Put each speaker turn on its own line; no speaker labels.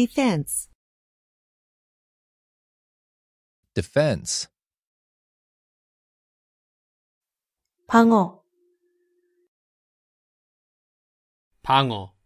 Defense.
Defense.
방어. 방어.